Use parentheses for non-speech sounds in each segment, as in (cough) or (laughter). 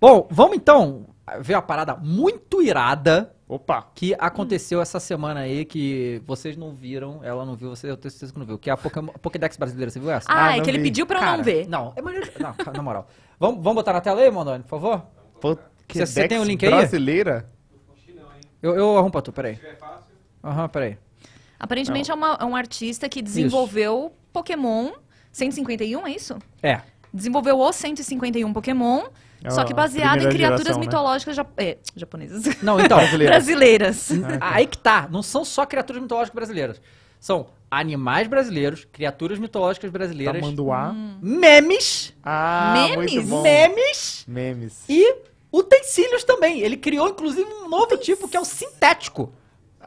Bom, vamos então ver uma parada muito irada. Opa! Que aconteceu essa semana aí que vocês não viram, ela não viu, você, eu tenho certeza que não viu. Que é a Pokémon, Pokédex brasileira, você viu essa? Ah, ah é que vi. ele pediu pra Cara, não ver. Não, é maneiro. Não, (laughs) na moral. vamos, vamos botar na tela aí, Mondoni, por favor? Pokédex você tem o um link aí? Brasileira? Eu, eu arrumo pra tu, peraí. Aham, uhum, peraí. Aparentemente é, uma, é, um artista que desenvolveu isso. Pokémon 151, é isso? É. Desenvolveu os 151 Pokémon é Só que baseado em criaturas geração, né? mitológicas né? ja é, japonesas. Não, então. (laughs) brasileiras. É. Aí que tá. Não são só criaturas mitológicas brasileiras. São animais brasileiros, criaturas mitológicas brasileiras. Tamanduá. Hum. Memes. Ah, memes. Muito bom. Memes. Memes. E utensílios também. Ele criou, inclusive, um novo Utens... tipo que é o sintético.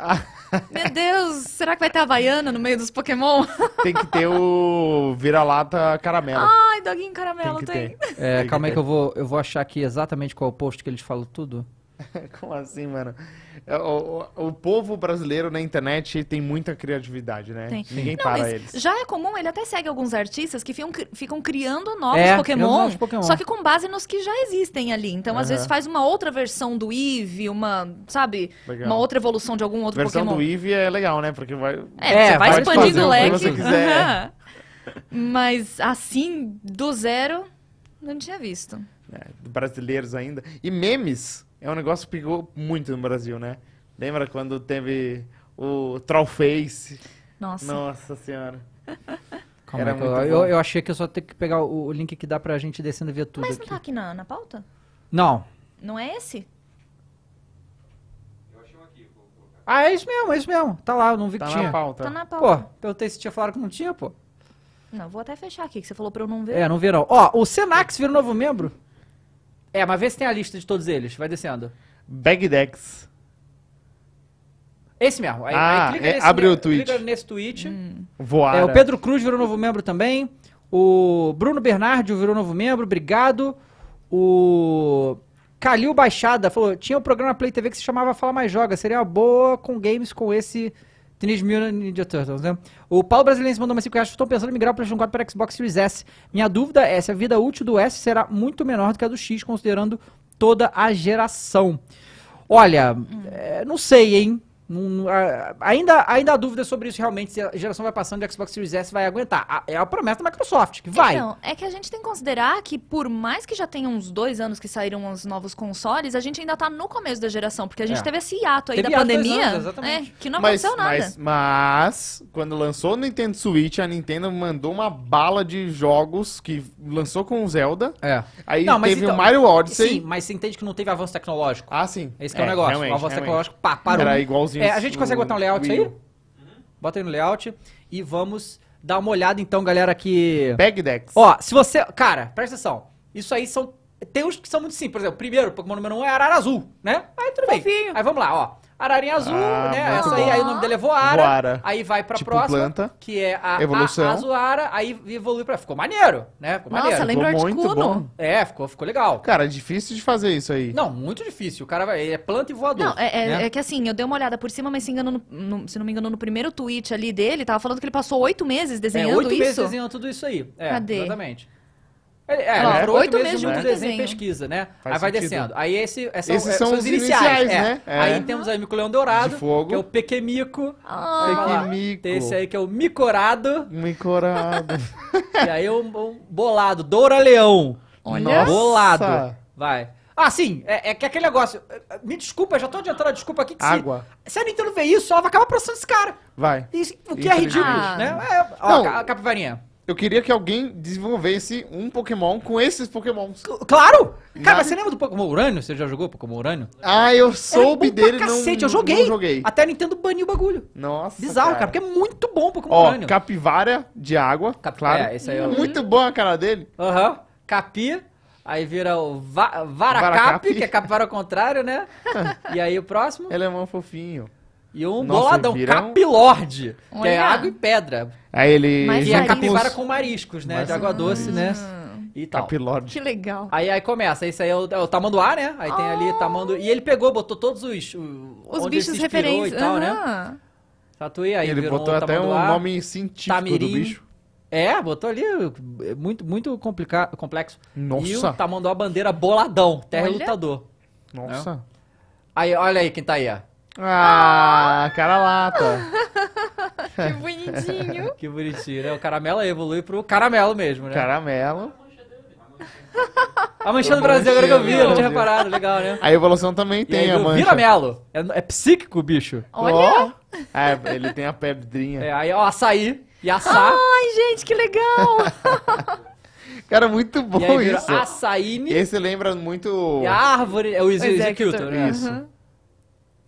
(laughs) Meu Deus, será que vai ter Havaiana no meio dos Pokémon? (laughs) Tem que ter o vira-lata caramelo. Ai, doguinho caramelo, tem. tem. É, calma aí que eu vou, eu vou achar aqui exatamente qual é o post que eles falam tudo. (laughs) Como assim, mano? É, o, o, o, povo brasileiro na internet tem muita criatividade, né? Tem. Ninguém não, para eles. Já é comum, ele até segue alguns artistas que ficam, ficam criando novos é, Pokémon, novos Pokémon, só que com base nos que já existem ali. Então, uhum. às vezes, faz uma outra versão do Eevee, uma, sabe? Legal. Uma outra evolução de algum outro versão Pokémon. A versão do Eevee é legal, né? Porque vai... É, é vai, vai expandindo o leque. você quiser. Uhum. (laughs) Mas, assim, do zero, não tinha visto. É, brasileiros ainda. E memes é um negócio que pegou muito no Brasil, né? Lembra quando teve o Trollface? Nossa. Nossa senhora. (laughs) Calma Era muito eu, eu achei que eu só tenho que pegar o, o link que dá pra gente descendo e ver tudo Mas não aqui. tá aqui na, na pauta? Não. Não é esse? Ah, é isso mesmo, é isso mesmo. Tá lá, eu não vi Tá que na tinha. pauta. Tá na pauta. Pô, perguntei se tinha falado que não tinha, pô. Não, vou até fechar aqui, que você falou pra eu não ver. É, não verão. Ó, o Senax virou novo membro. É, mas vê se tem a lista de todos eles. Vai descendo. Bagdex. Esse mesmo. Aí, ah, aí clica é, nesse, abre o tweet. Clica nesse tweet. Hum. É, o Pedro Cruz virou novo membro também. O Bruno Bernardi virou novo membro. Obrigado. O Calil Baixada falou: tinha um programa Play TV que se chamava Fala Mais Joga. Seria uma boa com games com esse Teenage Mutant Ninja Turtles, né? O Paulo Brasilense mandou mais 5 reais. Estou pensando em migrar o PlayStation 4 para Xbox Series S. Minha dúvida é se a vida útil do S será muito menor do que a do X, considerando toda a geração. Olha, hum. é, não sei, hein? Não, ainda, ainda há dúvidas sobre isso realmente, se a geração vai passando e o Xbox Series S vai aguentar. É a promessa da Microsoft, que vai. Então, é que a gente tem que considerar que, por mais que já tenha uns dois anos que saíram os novos consoles, a gente ainda tá no começo da geração, porque a gente é. teve esse hiato aí teve da pandemia. Anos, exatamente. É, que não mas, aconteceu nada. Mas, mas, quando lançou o Nintendo Switch, a Nintendo mandou uma bala de jogos que lançou com o Zelda. É. Aí não, teve então, o Mario Odyssey. Sim, mas você entende que não teve avanço tecnológico. Ah, sim. Esse é, é o é, negócio. O avanço tecnológico, pá, parou. Era igualzinho é, a gente consegue botar um layout aí? Uhum. Bota aí no layout e vamos dar uma olhada então, galera, aqui. Bag decks. Ó, se você. Cara, presta atenção. Isso aí são. Tem uns que são muito simples. Por exemplo, primeiro, Pokémon número 1 um é Arara Azul, né? Aí tudo Fofinho. bem. Aí vamos lá, ó. Ararinha azul, ah, né? Essa aí, aí o nome dele é Voara. Voara. Aí vai pra tipo próxima, planta, que é a, evolução. a Azuara, aí evolui pra... Ficou maneiro, né? Ficou Nossa, maneiro. lembra ficou muito bom. É, ficou, ficou legal. Cara, é difícil de fazer isso aí. Não, muito difícil. O cara vai... é planta e voador. Não, é, é, né? é que assim, eu dei uma olhada por cima, mas se, engano, no, se não me engano, no primeiro tweet ali dele, tava falando que ele passou oito meses é, desenhando isso. oito meses desenhando tudo isso aí. É, Cadê? Exatamente. É, é, é, oito, oito meses de né? desenho e pesquisa, né? Faz aí vai descendo. Aí esse, é Esses são, são os, iniciais, né? É. Aí temos aí o Mico Leão Dourado, que é o Pequemico. Ah, Pequemico. Tem esse aí que é o Micorado. Micorado. (laughs) e aí o um, bolado, Doura Leão. Olha. Bolado. Vai. Ah, sim, é, é, que aquele negócio. Eh, eh, me desculpa, já tô adiantando a desculpa aqui. Que Água. Se, se a Nintendo ver isso, ela vai acabar processando esse cara. Vai. E, o que é ridículo, ah. né? É, ó, não. a capivarinha. Eu queria que alguém desenvolvesse um Pokémon com esses Pokémons. Claro! Cara, mas você lembra do Pokémon Urânio? Você já jogou Pokémon Urânio? Ah, eu soube dele pra cacete, não, eu joguei. não joguei. Até a Nintendo baniu o bagulho. Nossa, Bizarro, cara. cara. porque é muito bom o Pokémon Ó, Urânio. capivara de água, Cap- é, claro. é, esse aí é o- Muito bom a cara dele. Aham. Capi, aí vira o va Varacap, Varacap. que é capivara ao contrário, né? (laughs) e aí o próximo? Ele é mó fofinho. E um Nossa, boladão, viram... capilorde, que é água e pedra. Aí ele... Mas que é capivara com mariscos, né? Mas de água doce, né? Hum. E tal. Capilorde. Que legal. Aí, aí começa, isso aí é o, é o tamanduá, né? Aí oh. tem ali oh. tamandu... E ele pegou, botou todos os... O, os bichos referentes. e tal, uhum. né? Tatuí, aí ele botou um até um nome científico tamirim. do bicho. É, botou ali é muito, muito complicado complexo. Nossa. E o tamanduá bandeira boladão, terra Olha. lutador. Nossa. Né? Aí, olha aí quem tá aí, ó. Ah, cara lata. (laughs) que bonitinho. que bonitinho, né? O caramelo evolui pro caramelo mesmo, né? Caramelo. A mancha do Brasil, agora que eu vi, eu não tinha reparado, legal, né? A evolução também tem aí, a mancha. Vira Melo. É, é psíquico, bicho. Olha. Oh. É, ele tem a pedrinha. É, aí, ó, açaí e assar. Ai, gente, que legal. (laughs) Cara, muito bom e aí isso. Açaí. Esse lembra muito. E a árvore, é o Ezequiel, é, né? Isso. Uhum.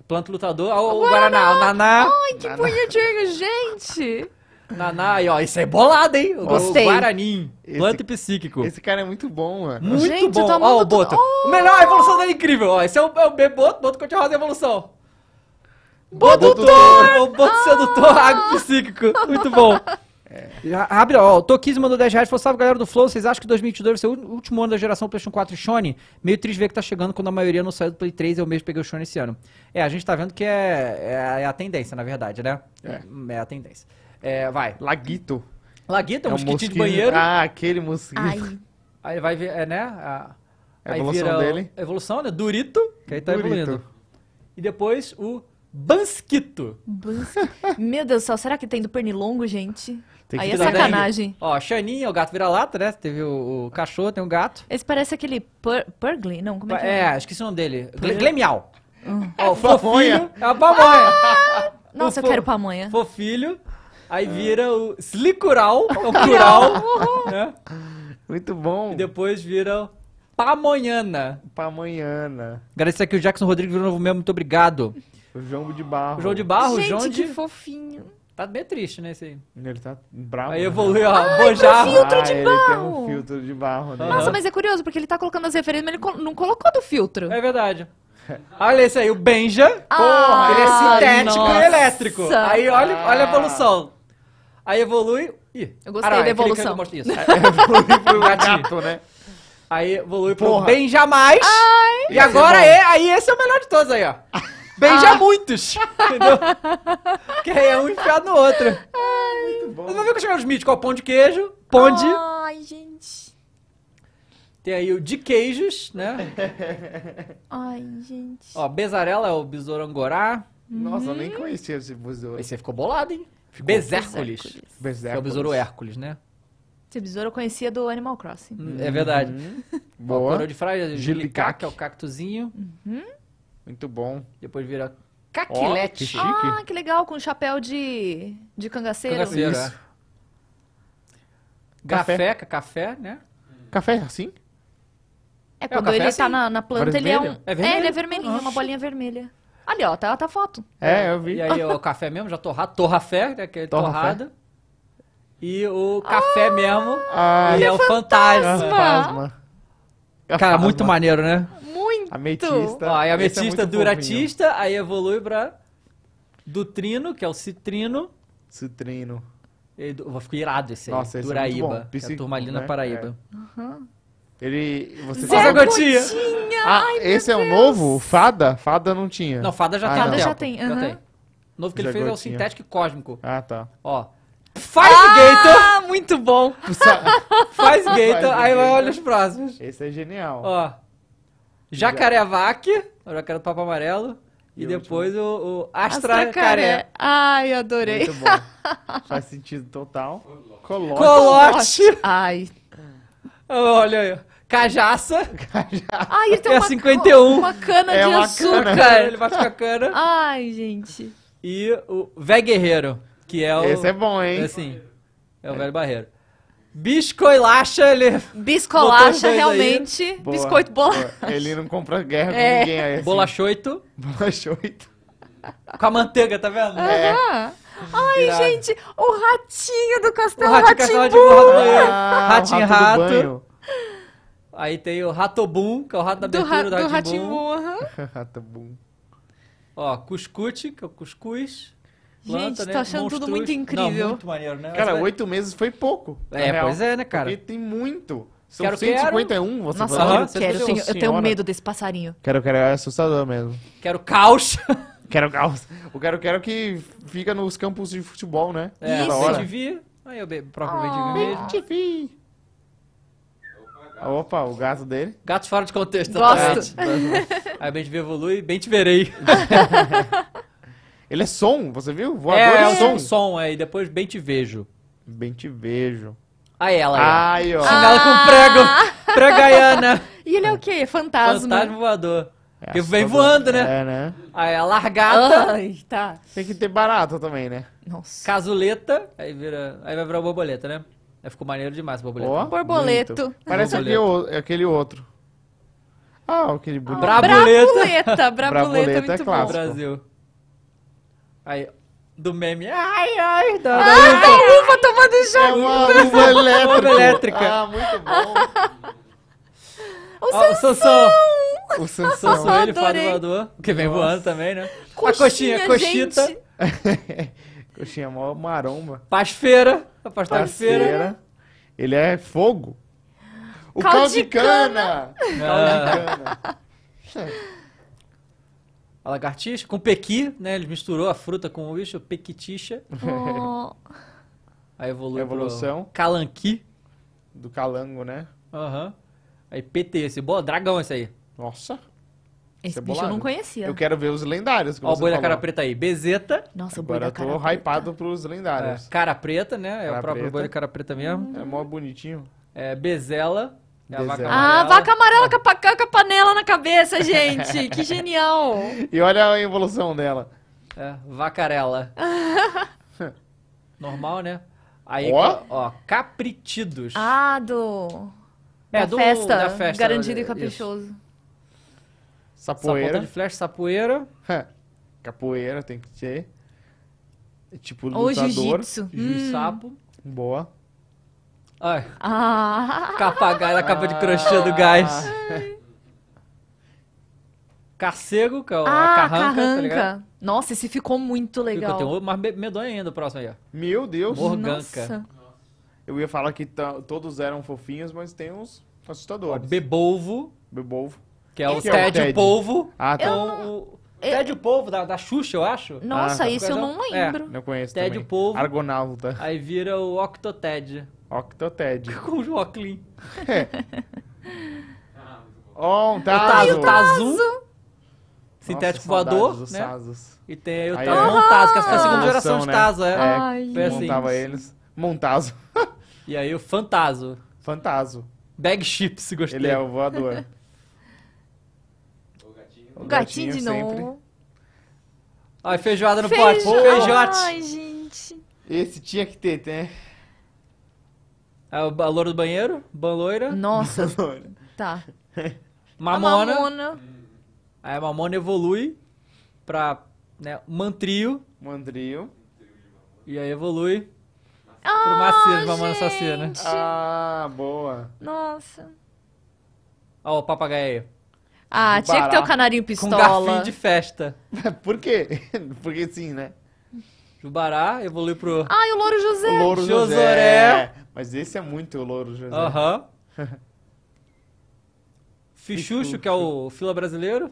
Planta Lutador, ó, o, Guaraná, Guaraná, o Naná. Ai, que punhadinho, gente! Naná, aí, ó, isso é bolado, hein? O, Gostei. o Guaranim, esse, psíquico. Esse cara é muito bom, mano. Muito gente, bom. Ó, o Boto. Oh! O melhor, a evolução dele é incrível. Ó, esse é o, é o B Boto, Boto que de rosa é a evolução. Boto, Boto, Boto, Boto sedutor, ah! água psíquico. Muito bom. (laughs) É. abre, ó, o Tokiz mandou 10 reais, falou, salve galera do Flow, vocês acham que 2022 vai ser o último ano da geração PlayStation 4 e Sony? Meio triste ver que tá chegando quando a maioria não saiu do Play 3 eu mesmo peguei o Sony esse ano. É, a gente tá vendo que é, é, é a tendência, na verdade, né? É, é a tendência. É, vai. Laguito. Laguito é um, é mosquito de banheiro. Ah, aquele mosquito. Ai. Aí vai ver, é, né? A, a evolução dele. A evolução, né? Durito, que aí tá Durito. evoluindo. E depois o Bansquito. Bansquito. Meu Deus do céu, será que tem do pernilongo, gente? Tem Aí é sacanagem. Ó, Xaninha, o gato vira-lata, né? Teve o, o cachorro, tem o gato. Esse parece aquele Purgly? Não, como é que é? É, esqueci é o nome dele. Glemial. Hum. Ó, o ah, fofinho. É a pamonha. Ah, nossa, eu quero pamonha. Fofilho. Aí vira o Slicural, (laughs) é o plural. Uhum. né? Muito bom. E depois vira Pamonhana. Pamonhana. Agradecer aqui o Jackson Rodrigues virou novo membro, muito obrigado. O João de Barro. O João de Barro, Gente, João de... que fofinho. Tá bem triste, né, esse aí. Ele tá bravo. Aí né? evoluiu, ó, Ai, bojarro. Tem filtro de ah, barro. Ele tem um filtro de barro né? Nossa, mas é curioso, porque ele tá colocando as referências, mas ele co não colocou do filtro. É verdade. Olha esse aí, o Benja. Ah, ele é sintético nossa. e elétrico. Aí olha, olha a evolução. Aí evolui. Ih, eu gostei da evolução. Mostro, isso. Aí, (laughs) é, evolui pro gato, né? Aí evolui pro Benjamais. Ai. E esse agora, é, é, aí esse é o melhor de todos aí, ó. Beija ah. muitos! Entendeu? (laughs) que é um enfiado no outro. Ai. Muito bom. vamos ver o que chegaram de míticos. Qual pão de queijo, ponde. Ai, gente. Tem aí o de queijos, né? (laughs) Ai, gente. Ó, bezarela é o besouro angorá. Nossa, eu nem hum. conhecia esse besouro. Esse aí ficou bolado, hein? Ficou Bezércules. Bezércules. é o besouro Hércules, né? Esse besouro eu conhecia do Animal Crossing. Hum, é verdade. Uhum. Boa. Ó, de fraia, gilicac, que é o cactozinho. Uhum. Muito bom. Depois vira caquilete. Oh, que ah, que legal, com chapéu de, de cangaceiro. Cangaceiro, Isso. É. Café, café, café né? Café assim? É, é quando é, ele tá assim, tá na, na planta, é vermelho? ele é um... É, vermelho? é ele é vermelhinho, Oxi. uma bolinha vermelha. Ali, ó, tá, tá a foto. É, eu vi. E aí, o café mesmo, já torrado, torrafé, né, que é torra torrada. Fé. E o café ah, mesmo, ah, é o fantasma. fantasma. Cara, muito maneiro, né? Muito Ametista. Ó, aí é ametista é duratista, fofinho. aí evolui pra Dutrino, que é o citrino. Citrino. Eu ficar irado esse aí. Nossa, esse Duraíba, é muito é Psico, é turmalina né? paraíba. É. Ele. Você Zé fala... Gotinha! Ah, Ai, esse é o um novo? Fada? Fada não tinha. Não, fada já ah, tem. Fada já tem. Uhum. já tem. O novo que Zé ele fez Gotinha. é o sintético cósmico. Ah, tá. Ó. Faz ah, Gator! Ah, muito bom! (laughs) faz Gator, aí vai olha os próximos. Esse é genial. Ó. Jacaré-Vac, o jacaré do Papo Amarelo. E, e depois o, o Astracaré. Ai, adorei. Muito bom. (laughs) Faz sentido total. Colote. Colote. Ai. Olha aí. Cajaça. Cajaça. Ai, ele tem é, é uma, 51. uma cana é de uma açúcar. Cana. É, ele bate com a cana. Ai, gente. E o Vé Guerreiro, que é o... Esse é bom, hein? É assim, é o Velho Barreiro. Biscoilacha, ele. Biscoilacha, realmente. Boa, biscoito bolacha. Boa. Ele não compra guerra com é. ninguém aí. Assim. Bolachoito. Bolachoito. Com a manteiga, tá vendo? É. é. Ai, gente, o ratinho do Castelo o ratinho, Ratimbu. Castelo Ah, ratinho rato. Aí tem o Ratobum, que é o rato da abertura do, ra do Ratimbu. uhum. (laughs) Ratobum. Ó, Cuscute, que é o cuscuz. Planta, Gente, né? tá achando tudo muito incrível. Não, muito maneiro, né? Cara, oito meses foi pouco. É, real. pois é, né, cara? Porque tem muito. São quero, 151, quero. você Nossa, eu quero, eu tenho, eu tenho medo desse passarinho. Quero, quero, é assustador mesmo. Quero caos. (laughs) quero caos. O quero, quero que fica nos campos de futebol, né? É, Isso. Hora. Bendivir. Aí eu bebo, próprio oh, ah. mesmo. Bendivir. Opa, o gato dele. Gato fora de contexto. Gosto. Tá (laughs) Aí Bendivir evolui, bem te verei. (laughs) Ele é som, você viu? Voador é, é, é som. som, aí é, depois bem te vejo. Bem te vejo. Aí ah, é, ela aí. Ai, ó. ah. com prego. Ah! Pregaiana. (laughs) e ele é o quê? Fantasma. Fantasma voador. É vem voando, né? É, né? Aí a largata. Ai, tá. Tem que ter barata também, né? Nossa. Casuleta. Aí, vira, aí vai virar o borboleta, né? Aí ficou maneiro demais o borboleta. Oh, borboleto. Muito. Parece aquele outro. Ah, aquele ah. bonito. Ah, brabuleta. Brabuleta, brabuleta, brabuleta é muito é clássico. Brasil. Aí, do meme. Ai, ai, da, da uva tomando É uma uva elétrica. Uva elétrica. Ah, muito bom. o Ó, o Sansão. O Sansão, ele fala do que vem voando também, né? a coxinha, coxita, (laughs) Coxinha mó maromba. pasfeira, a pastelfeira. Parceira. Ele é fogo. O caldo de Caldo de cana. Ah, Caldo de cana a lagartixa, com pequi, né? Ele misturou a fruta com o bicho, pequiticha. Oh. Aí evoluiu Evolução. calanqui. Do calango, né? Aham. Uhum. Aí PT, esse boa dragão esse aí. Nossa. Esse é bicho eu não conhecia. Eu quero ver os lendários. Ó, o boi da cara preta aí. Bezeta. Nossa, o boi da cara preta. Agora eu tô hypado pros lendários. É, cara preta, né? É cara o próprio boi da cara preta mesmo. É mó bonitinho. É, bezela. É a vaca ah, vaca amarela com a, com a panela na cabeça, gente. que (laughs) genial. E olha a evolução dela. É, vacarela. (laughs) Normal, né? Aí, ó. ó, capritidos. Ah, do... É, da, do, festa. da festa. Garantido e caprichoso. Isso. Sapoeira. de flecha, sapoeira. Capoeira tem que ter. É tipo lutador. Ou jiu-jitsu. Jiu hum. Sapo. Boa. Ai. Ah. Capagai na capa de crochê do ah. gás. Carcego, que é ah, carranca, tá carranca. Tá Nossa, esse ficou muito legal. Fica, eu tenho mais medonho ainda o próximo aí, ó. Meu Deus. Morganca. Nossa. Eu ia falar que todos eram fofinhos, mas tem uns assustadores. Ó, Bebolvo. Bebolvo. Que é o que Ted, é o Ted? Polvo. Ah, tá. É o, Ted eu... Polvo, da, da Xuxa, eu acho. Nossa, ah, tá. isso eu não é. lembro. É, não conheço Ted também. Polvo. Argonauta. Aí vira o Octoted. Octoted. (laughs) Com Joaquim. É. (laughs) On, Tazo. O Tazu. Sintético voador, né? E tem o Aí, Tazo, é. que é a segunda geração de né? Tazo, é. é Ai. foi assim. Montava eles. Montazo. (laughs) E aí o Fantazo. Fantazo. Bag Chips, gostei. Ele é o voador. o gatinho. O gatinho, de novo. Ai, feijoada no Feijo... pote. Feijote. Ai, gente. Esse tinha que ter, né? A, é a loira do banheiro? Ban loira? Nossa. tá. (laughs) Mamona. A mamona. Aí a mamona evolui pra né, mantrio. Mandrio. E aí evolui ah, pro machismo, mamona assassina. Né? Ah, boa. Nossa. Ó, o papagaio. Ah, tinha que ter o canarinho pistola. Com garfinho de festa. (laughs) Por quê? (laughs) Porque sim, né? Jubará evolui pro... Ah, e o Louro José. O Louro José. Mas esse é muito o Louro José. Aham. (laughs) Fichucho, que é o fila brasileiro.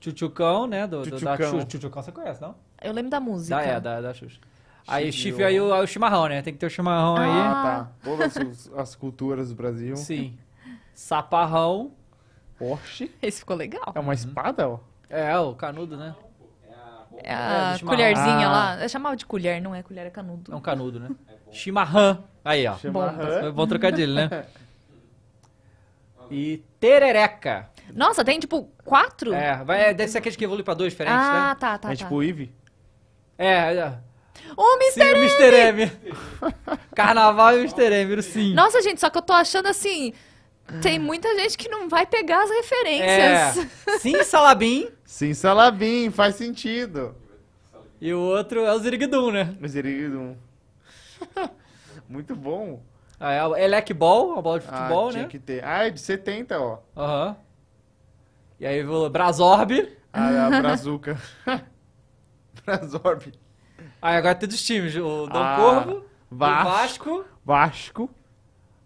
Chuchucão, né? Do, Tchutchucão. Do, da você conhece, não? Eu lembro da música. Da, é, da, da Xuxa. Aí, chifre, aí, o, aí o chimarrão, né? Tem que ter o chimarrão ah. aí. Ah, tá. Todas as, as culturas do Brasil. Sim. Saparrão. Porsche. Esse ficou legal. É uma uhum. espada, ó. É, o canudo, né? É, é a é, colherzinha lá. Ah. Eu chamava de colher, não é colher, é canudo. É um canudo, né? É chimarrã. Aí, ó. Chimarrã. Bom, bom tá. trocadilho, né? (laughs) e terereca. Nossa, tem tipo quatro? É, vai, é, deve ser aqueles que evoluem pra dois diferentes, ah, né? tá, tá. É tá. tipo o Eve? É, é. é. O Mr. Sim, M! o Mr. M. Carnaval e o Mr. M, sim. Nossa, gente, só que eu tô achando assim. Tem muita gente que não vai pegar as referências. É. (laughs) Sim, Salabim. Sim, Salabim, faz sentido. E o outro é o Zirigdum, né? O Zirigdum. (laughs) Muito bom. Ah, é o Elec é Ball, a bola de ah, futebol, ah, tinha né? que ter. Ah, é de 70, ó. Aham. E aí, o Brazorb. Ah, é a Brazuca. (laughs) Brazorb. Aí, agora tem dos times. O Dom Ah, Corvo, Vasco. o Vasco. Vasco.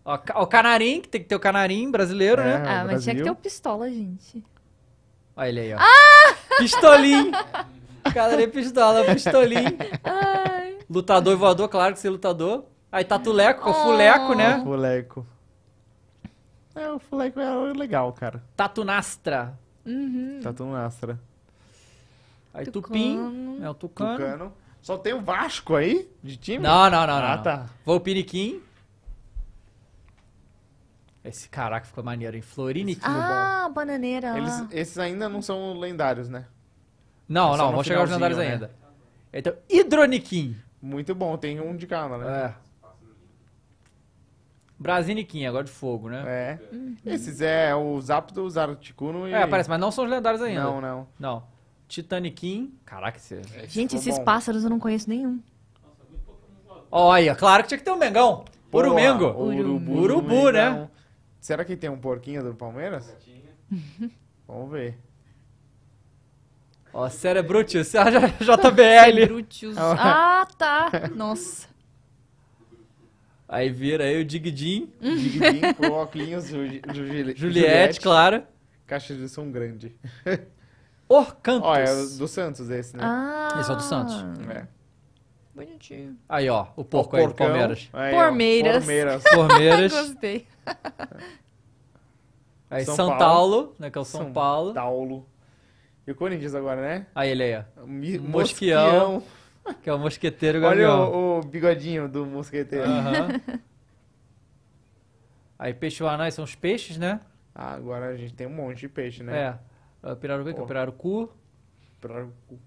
Ó, o Canarim, que tem que ter o Canarim brasileiro, é, né? É, Ah, mas tinha que ter o pistola, gente. Olha ele aí, ó. Ah! Pistolim! (laughs) Cara é pistola, pistolim. Ai. Lutador e voador, claro que é lutador. Aí tatu tá leco, é o Fuleco, né? Ah, Fuleco. É, o Fuleco é legal, cara. Tatunastra. Uhum. Tatunastra. Aí Tupim, é o Tucano. Tucano. Só tem o Vasco aí de time? Não, não, não. Ah, não. tá. piriquim. Esse caraca ficou maneiro, em Florinique. Ah, bananeira. Eles, esses ainda não são lendários, né? Não, não, vão chegar aos lendários né? ainda. Então, Hidroniquim. Muito bom, tem um de cada, né? É. Brasiniquim, é agora de fogo, né? É. Uhum. Esses é o Zapdos, Zarticuno e. É, parece, mas não são os lendários ainda. Não, não. Não. Titaniquim. Caraca, esse. É esse Gente, esses bom. pássaros eu não conheço nenhum. Olha, claro que tinha que ter um Mengão. Urumengo. Urubu, Urubu, Urubu né? Será que tem um porquinho do Palmeiras? Vamos ver. Ó, é Brutus, a (laughs) ah, JBL. Tá é Brutus. Ah, tá. Nossa. Aí vira aí o Digdim. com óculos, Juliette, Juliette, claro. Caixa de som grande. Orcantos. Ó, é do Santos esse, né? Ah. Esse é o do Santos. É. Bonitinho. Aí, ó, o porco o aí do Palmeiras. Aí, ó, Palmeiras. Palmeiras. (laughs) Palmeiras. Gostei. (laughs) Aí, São, São Paulo, Paulo, né? Que é o São, São Paulo. Paulo. E o Corinthians agora, né? Aí ele aí, ó. Mi Mosquião. Que é o mosqueteiro Olha o, o, bigodinho do mosqueteiro. Uhum. (laughs) aí, peixe-anais são os peixes, né? Ah, agora a gente tem um monte de peixe, né? É. Pirarucu, é pirarucu. Pirarucu.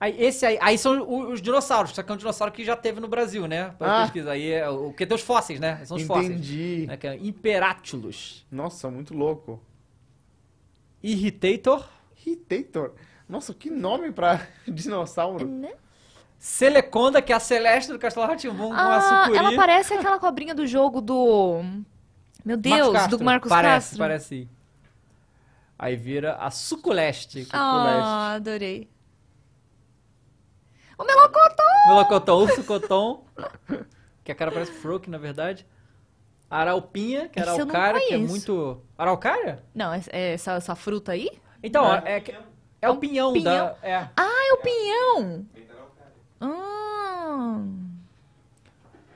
Aí, esse aí, aí são os dinossauros, só que é um dinossauro que já teve no Brasil, né? Pra ah. pesquisa. Aí é, o que tem os fósseis, né? São os fósseis. Entendi. Né? Que é Imperátulos. Nossa, muito louco. Irritator. Irritator? Nossa, que nome pra (laughs) dinossauro. É, né? Seleconda, que é a Celeste do Castelo Ratimbum ah, com a sucuri. Ela parece aquela cobrinha do jogo do... Meu Deus, Marcos do Marcos parece, Castro. Parece, parece. Aí vira a Suculeste. Ah, oh, adorei. O melocotão! Melocotão, urso cotom. (laughs) que a cara parece Froak, na verdade. Aralpinha, que é araucária, que é muito. Araucária? Não, é, é essa, essa fruta aí? Então, é, é, é o pinhão, da. É. Ah, é o pinhão! Tá ah.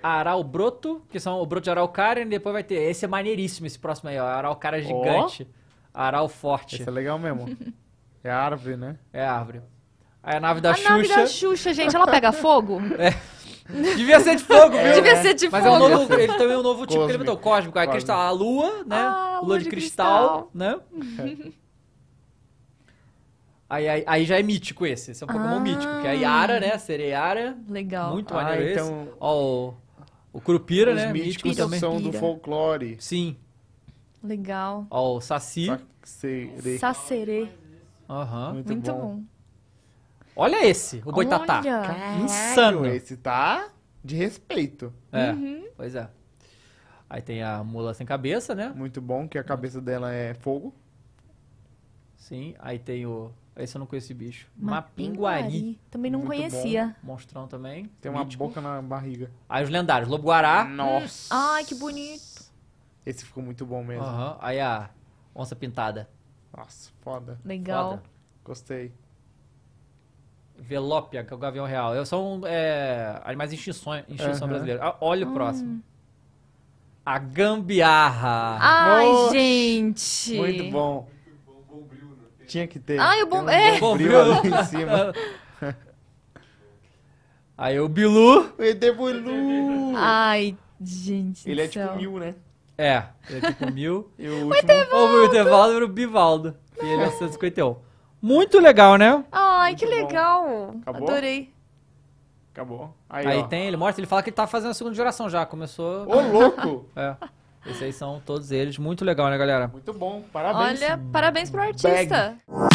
Aral broto, que são o broto de araucária, e depois vai ter. Esse é maneiríssimo, esse próximo aí, ó. Araucária gigante. Aral forte. Esse é legal mesmo. (laughs) É árvore, né? É árvore. Aí a nave da a Xuxa. A nave da Xuxa, gente, ela pega fogo? (laughs) É. Devia ser de fogo, é, viu? Devia ser de Mas fogo. Mas é um novo, ele também é um novo tipo cósmico. que ele cósmico. É cristal, a lua, né? Ah, lua, lua de, de cristal, cristal. né? Aí, aí, aí, já é mítico esse. Esse é um Pokémon ah. mítico, que é a Yara, né? A Sereiara. Legal. Muito ah, maneiro então... esse. Ó, o, o Curupira, Os né? míticos Mítico também. são do folclore. Sim. Legal. Ó, o Saci. Sacere. Sacere. Aham. Muito, Muito bom. bom. Olha esse, o boitatá. Insano. Esse tá de respeito. É, uhum. pois é. Aí tem a mula sem cabeça, né? Muito bom, que a cabeça dela é fogo. Sim, aí tem o... Esse eu não conheço esse bicho. Mapinguari. Também não Muito conhecia. Bom. Monstrão também. Tem uma Mítico. boca na barriga. Aí os lendários. Lobo-guará. Nossa. Ai, que bonito. Esse ficou muito bom mesmo. Uhum. Aí a onça pintada. Nossa, foda. Legal. Foda. Gostei. Velópia, que é o gavião real. São é, animais em extinção, extinção uhum. brasileira. Ah, olha o hum. próximo. A gambiarra. Ai, Nossa, gente. Muito bom. Tinha que ter. Ai, o bom... Um é. bombril ali em cima. (laughs) Aí o Bilu. O Bilu. Ai, gente Ele é tipo céu. tipo mil, né? É, ele é tipo mil. (laughs) e o último... O Etevaldo era o Bivaldo. E ele é 151. Muito legal, né? Ah, Ai, que legal. Acabou? Adorei. Acabou. Aí, Aí ó. tem, ele mostra, ele fala que ele tá fazendo a segunda geração já, começou... Ô, louco! (laughs) É. Esses aí são todos eles. Muito legal, né, galera? Muito bom, parabéns. Olha, parabéns pro artista. Bag.